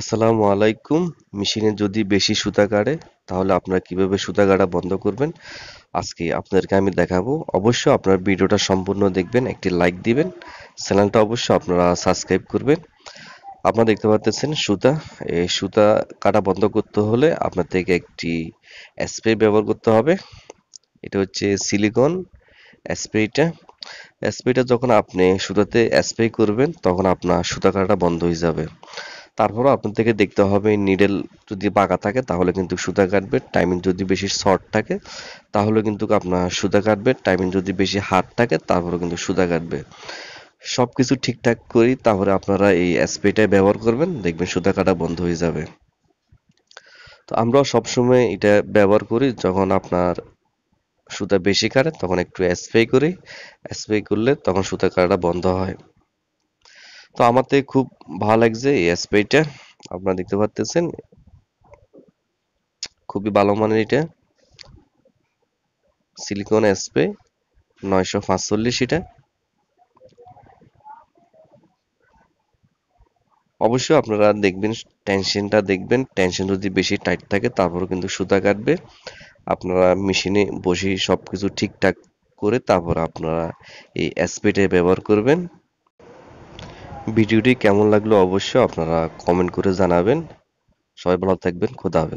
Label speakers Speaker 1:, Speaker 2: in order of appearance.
Speaker 1: আসসালামু আলাইকুম মেশিনে যদি বেশি সুতা কাটে তাহলে আপনারা কিভাবে সুতা কাটা বন্ধ করবেন আজকে আপনাদেরকে আমি দেখাবো অবশ্য আপনার ভিডিওটা সম্পূর্ণ দেখবেন একটি লাইক দিবেন চ্যানেলটা অবশ্য আপনারা সাবস্ক্রাইব করবেন আপনারা দেখতে পাচ্ছেন সুতা এই সুতা কাটা বন্ধ করতে হলে আপনার থেকে একটি স্প্রে ব্যবহার করতে হবে এটা হচ্ছে সিলিকন স্প্রেটা স্প্রেটা যখন আপনি সুতাতে স্প্রে করবেন তখন আপনার সুতা কাটা বন্ধ হয়ে যাবে তারপর আপনাদেরকে দেখতে হবে নিডেল যদি বাঁকা থাকে তাহলে কিন্তু সুতা কাটবে টাইমিং যদি বেশি শর্ট থাকে তাহলে কিন্তু আপনার সুতা কাটবে টাইমিং যদি বেশি হার্ড থাকে তারপরে কিন্তু সুতা কাটবে সব কিছু ঠিকঠাক করি তারপরে আপনারা এই স্প্রেটাই ব্যবহার করবেন দেখবেন সুতা কাটা বন্ধ হয়ে যাবে তো আমরা সবসময় এটা ব্যবহার করি যখন আপনার সুতা বেশি কাটে তখন একটু স্প্রে করি স্প্রে করলে তখন সুতা কাটা বন্ধ হয় তো আমার তো খুব ভালো লাগছে এই স্প্রেটা আপনারা দেখতে পাচ্ছেন খুবই ভালো মানের এটা সিলিকন স্প্রে নয়শো পাঁচচল্লিশ এটা অবশ্যই আপনারা দেখবেন টেনশনটা দেখবেন টেনশন যদি বেশি টাইট থাকে তারপরে কিন্তু সুতা কাটবে আপনারা মেশিনে বসে সব কিছু ঠিকঠাক করে তারপর আপনারা এই স্প্রেটা ব্যবহার করবেন ভিডিওটি কেমন লাগলো অবশ্যই আপনারা কমেন্ট করে জানাবেন সবাই ভালো থাকবেন খোদা হাফেজ